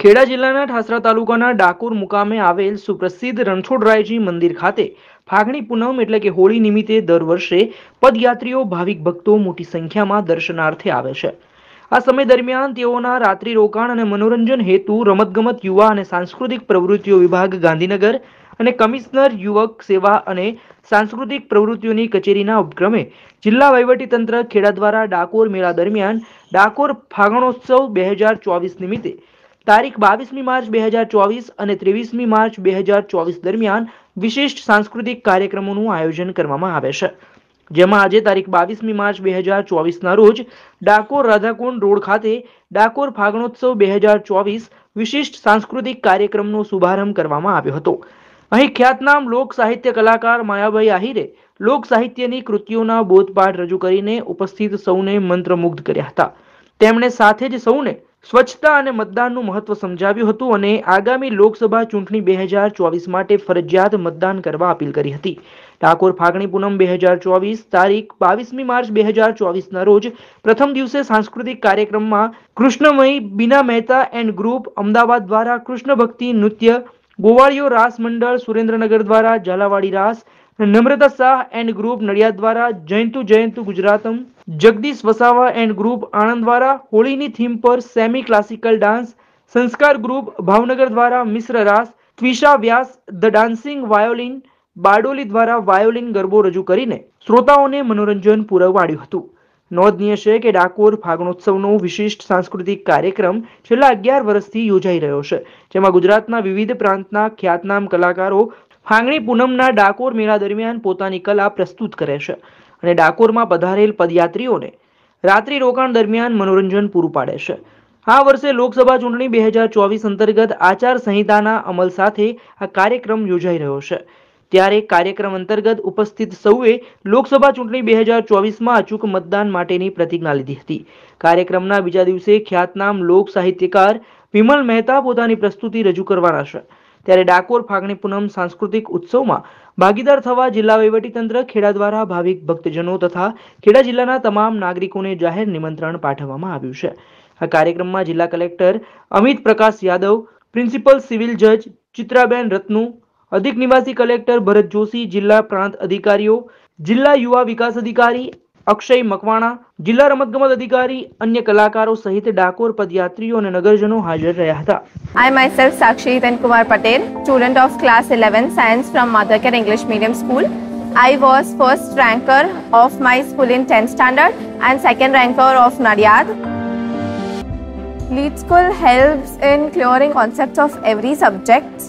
ખેડા જિલ્લાના ઠાસરા તાલુકાના ડાકોર મુકામે આવેલ સુપ્રસિદ્ધ રણછોડરાયજી મંદિર ખાતે ફાગણી પૂનમ એટલે કે હોળી નિમિત્તે દર વર્ષે પદયાત્રીઓ ભાવિક ભક્તો મોટી સંખ્યામાં દર્શનાર્થે આવે છે આ સમય દરમિયાન તેઓના રાત્રિ રોકાણ અને મનોરંજન હેતુ રમતગમત યુવા અને સાંસ્કૃતિક પ્રવૃત્તિઓ વિભાગ ગાંધીનગર અને કમિશનર યુવક સેવા અને સાંસ્કૃતિક પ્રવૃત્તિઓની કચેરીના ઉપક્રમે જિલ્લા વહીવટીતંત્ર ખેડા દ્વારા ડાકોર મેળા દરમિયાન ડાકોર ફાગણોત્સવ બે હજાર ચોવીસ નિમિત્તે તારીખ બાવીસમી માર્ચ બે હજાર ચોવીસ અને ત્રેવીસમી માર્ચ બે હજાર ચોવીસ દરમિયાન વિશિષ્ટ સાંસ્કૃતિક કાર્યક્રમોનું આયોજન કરવામાં આવે છે જેમાં આજે તારીખ બાવીસમી માર્ચ બે હજાર ચોવીસના રોજ ડાકોર રાધાકુંડ રોડ ખાતે ડાકોર ફાગણોત્સવ બે હજાર ચોવીસ વિશિષ્ટ સાંસ્કૃતિક કાર્યક્રમનો શુભારંભ કરવામાં આવ્યો હતો અહીં ખ્યાતનામ લોક સાહિત્ય કલાકાર માયાભાઈ આહિરે લોક સાહિત્યની કૃતિઓના બોધપાઠ રજૂ કરીને ઉપસ્થિત સૌને મંત્રમુગ્ધ કર્યા હતા તેમણે સાથે જ સૌને સ્વચ્છતા અને મતદાનનું મહત્વ સમજાવ્યું હતું અને આગામી લોકસભા ચૂંટણી બે હજાર ચોવીસ માટે ફરજિયાત મતદાન કરવા અપીલ કરી હતી ઠાકોર ફાગણી પૂનમ બે હજાર ચોવીસ તારીખ બાવીસમી માર્ચ બે હજાર ચોવીસના રોજ પ્રથમ દિવસે સાંસ્કૃતિક કાર્યક્રમમાં કૃષ્ણમય બીના મહેતા એન્ડ ગ્રુપ અમદાવાદ દ્વારા કૃષ્ણ ભક્તિ નૃત્ય ગોવાળીઓ રાસ મંડળ સુરેન્દ્રનગર દ્વારા ઝાલાવાડી રાસ નમ્રતા શાહ એન્ડ ગ્રુપ નડિયાદ દ્વારા જયંતુ જયંતુ ગુજરાતમ જગદીશ વસાવા એન્ડ ગ્રુપ આણંદ દ્વારા હોળીની થીમ પર semi classical dance Sanskar group Bhavnagar દ્વારા મિશ્ર રાસ Twisha Vyas the dancing violin Bardoli દ્વારા વાયોલિન ગરબો રજૂ કરીને શ્રોતાઓને મનોરંજન પુરવાડ્યું હતું નોંધનીય છે કે ડાકોર ફાગણોત્સવનો વિશિષ્ટ સાંસ્કૃતિક કાર્યક્રમ છેલ્લા અગિયાર વર્ષથી યોજાઈ રહ્યો છે જેમાં ગુજરાતના વિવિધ પ્રાંતના ખ્યાતનામ કલાકારો હાંગણી પૂનમના ડાકોર મેળા દરમિયાન પોતાની કલા પ્રસ્તુત કરે છે અને ડાકોરમાં પધારેલ પદયાત્રીઓને રાત્રિ રોકાણ દરમિયાન મનોરંજન પૂરું પાડે છે આ વર્ષે લોકસભા ચૂંટણી બે હજાર ચોવીસ અંતર્ગત આચારસંહિતાના અમલ સાથે આ કાર્યક્રમ યોજાઈ રહ્યો છે ત્યારે કાર્યક્રમ અંતર્ગત ઉપસ્થિત સૌએ લોકસભા ચૂંટણી બે હજાર ચોવીસમાં અચૂક મતદાન માટેની પ્રતિજ્ઞા લીધી હતી કાર્યક્રમના બીજા દિવસે ખ્યાતનામ લોક સાહિત્યકાર વિમલ મહેતા પોતાની પ્રસ્તુતિ રજૂ કરવાના છે ત્યારે ડાકોર ફાગણી પૂનમ સાંસ્કૃતિક ઉત્સવમાં ભાગીદાર થવા જિલ્લા વહીવટીતંત્ર ખેડા દ્વારા ભાવિક ભક્તજનો તથા ખેડા જિલ્લાના તમામ નાગરિકોને જાહેર નિમંત્રણ પાઠવવામાં આવ્યું છે આ કાર્યક્રમમાં જિલ્લા collector Amit Prakash Yadav principal civil જજ ચિત્રાબેન રત્નુ અધિક નિવાસી કલેક્ટર ભરત જોશી જિલ્લા પ્રાંત અધિકારીઓ જિલ્લા યુવા વિકાસ અધિકારી અક્ષય મકવાણા જિલ્લા રમતગમત અધિકારી અન્ય કલાકારો સહિત ડાકોર પદયાત્રીઓ અને નગરજનો હાજર રહ્યા હતા I myself Sakshi Kumar Patel student of class 11 science from માધવકેર English medium school I was first ranker of my school in 10th standard and second ranker of Nadiad Lead School helps in clearing concepts of every subject.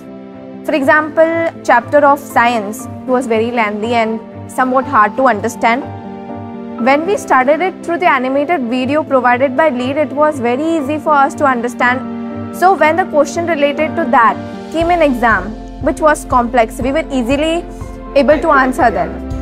For example, chapter of science was very lengthy and somewhat hard to understand. When we studied it through the animated video provided by Lead, it was very easy for us to understand. So when the question related to that came in exam, which was complex, we were easily able to answer them.